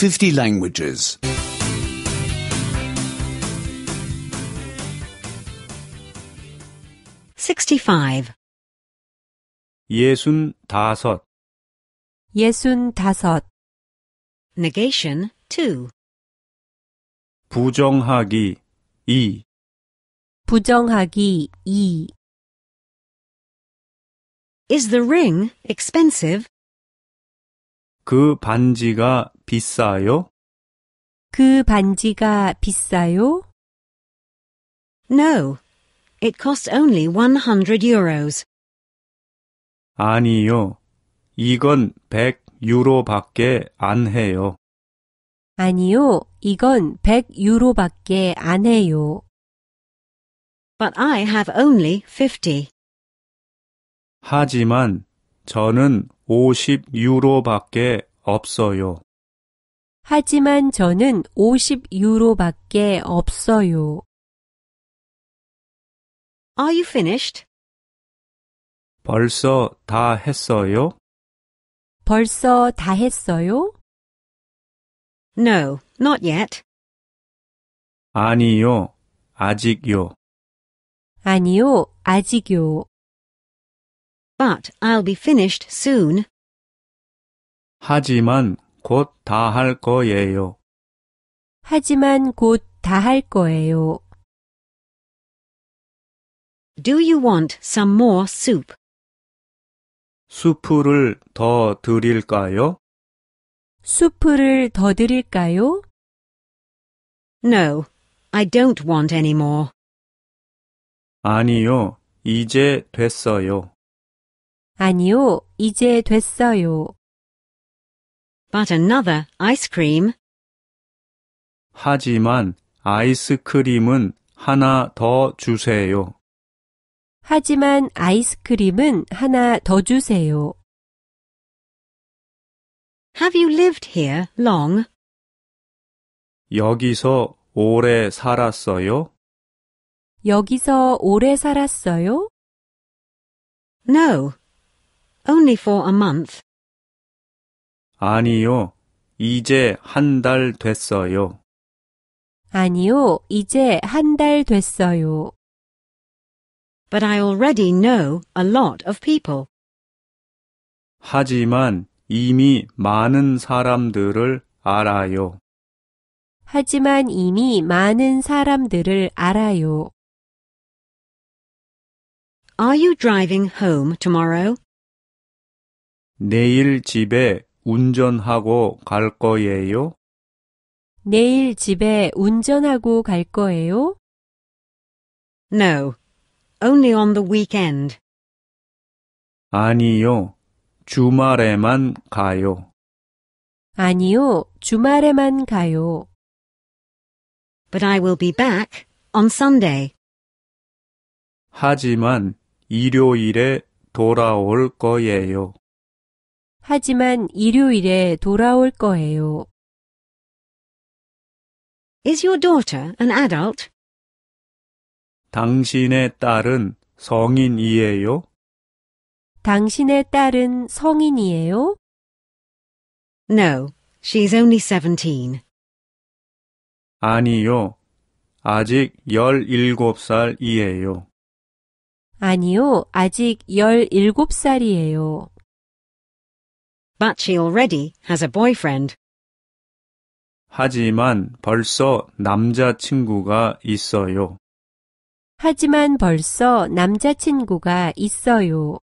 50 languages. 65. Sixty-five. Negation 2. 부정하기 2. 부정하기 2. Is the ring expensive? 그 반지가 비싸요? 그 반지가 비싸요? No, it costs only 100 euros. 아니요, 이건 100 유로밖에 안 해요. 아니요, 이건 100 유로밖에 안 해요. But I have only 50. 하지만 저는 50 유로밖에 없어요. 하지만 저는 50유로밖에 없어요. Are you finished? 벌써 다 했어요? 벌써 다 했어요? No, not yet. 아니요, 아직요. 아니요, 아직요. But I'll be finished soon. 하지만 곧다할 거예요. 하지만 곧 다 할 거예요. Do you want some more soup? 수프를 더 드릴까요? 수프를 더 드릴까요? No, I don't want any more. 아니요, 이제 됐어요. 아니요, 이제 됐어요. but another ice cream. 하지만 아이스크림은 하나 더 주세요. 하지만 아이스크림은 하나 더 주세요. Have you lived here long? 여기서 오래 살았어요? 여기서 오래 살았어요? No. Only for a month. 아니요, 이제 한 달 됐어요. 아니요, 이제 한 달 됐어요. But I already know a lot of people. 하지만 이미 많은 사람들을 알아요. 하지만 이미 많은 사람들을 알아요. Are you driving home tomorrow? 내일 집에 운전하고 갈 거예요? 내일 집에 운전하고 갈 거예요? No. Only on the weekend. 아니요. 주말에만 가요. 아니요. 주말에만 가요. But I will be back on Sunday. 하지만 일요일에 돌아올 거예요. 하지만 일요일에 돌아올 거예요. Is your daughter an adult? 당신의 딸은 성인이에요? 당신의 딸은 성인이에요? No, she's only 17. 아니요. 아직 17살이에요. 아니요. 아직 17살이에요. but she already has a boyfriend. 하지만 벌써 남자친구가 있어요. 하지만 벌써 남자친구가 있어요.